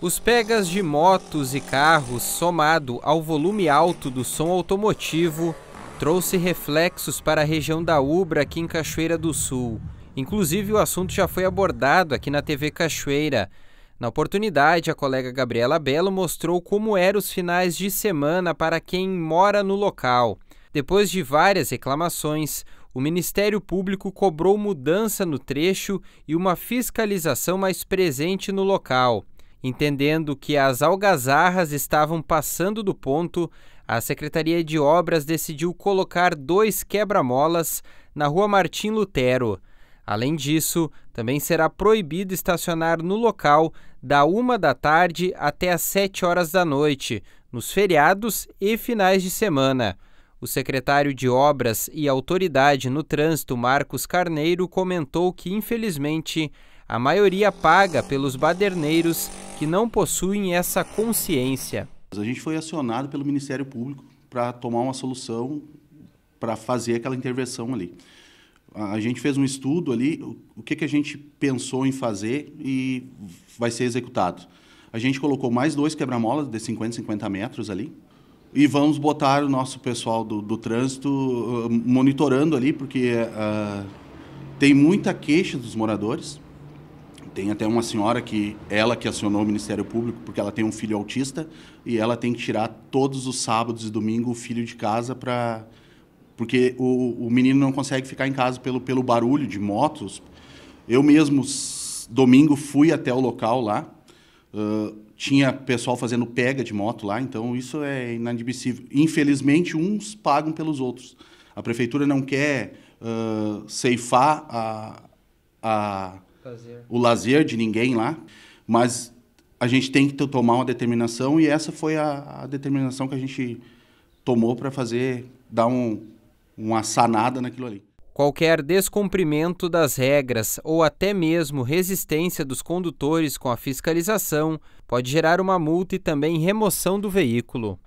Os pegas de motos e carros, somado ao volume alto do som automotivo, trouxe reflexos para a região da Ubra aqui em Cachoeira do Sul. Inclusive, o assunto já foi abordado aqui na TV Cachoeira. Na oportunidade, a colega Gabriela Belo mostrou como eram os finais de semana para quem mora no local. Depois de várias reclamações, o Ministério Público cobrou mudança no trecho e uma fiscalização mais presente no local. Entendendo que as algazarras estavam passando do ponto, a Secretaria de Obras decidiu colocar dois quebra-molas na rua Martim Lutero. Além disso, também será proibido estacionar no local da uma da tarde até às 7 horas da noite, nos feriados e finais de semana. O secretário de Obras e Autoridade no Trânsito, Marcos Carneiro, comentou que, infelizmente, a maioria paga pelos baderneiros que não possuem essa consciência. A gente foi acionado pelo Ministério Público para tomar uma solução para fazer aquela intervenção ali. A gente fez um estudo ali, o que, que a gente pensou em fazer e vai ser executado. A gente colocou mais dois quebra-molas de 50 50 metros ali. E vamos botar o nosso pessoal do, do trânsito uh, monitorando ali, porque uh, tem muita queixa dos moradores. Tem até uma senhora que ela que acionou o Ministério Público porque ela tem um filho autista e ela tem que tirar todos os sábados e domingo o filho de casa para porque o, o menino não consegue ficar em casa pelo pelo barulho de motos. Eu mesmo domingo fui até o local lá. Uh, tinha pessoal fazendo pega de moto lá, então isso é inadmissível. Infelizmente, uns pagam pelos outros. A prefeitura não quer uh, ceifar a, a Lazer. o lazer de ninguém lá, mas a gente tem que tomar uma determinação e essa foi a, a determinação que a gente tomou para fazer dar um, uma sanada naquilo ali. Qualquer descumprimento das regras ou até mesmo resistência dos condutores com a fiscalização pode gerar uma multa e também remoção do veículo.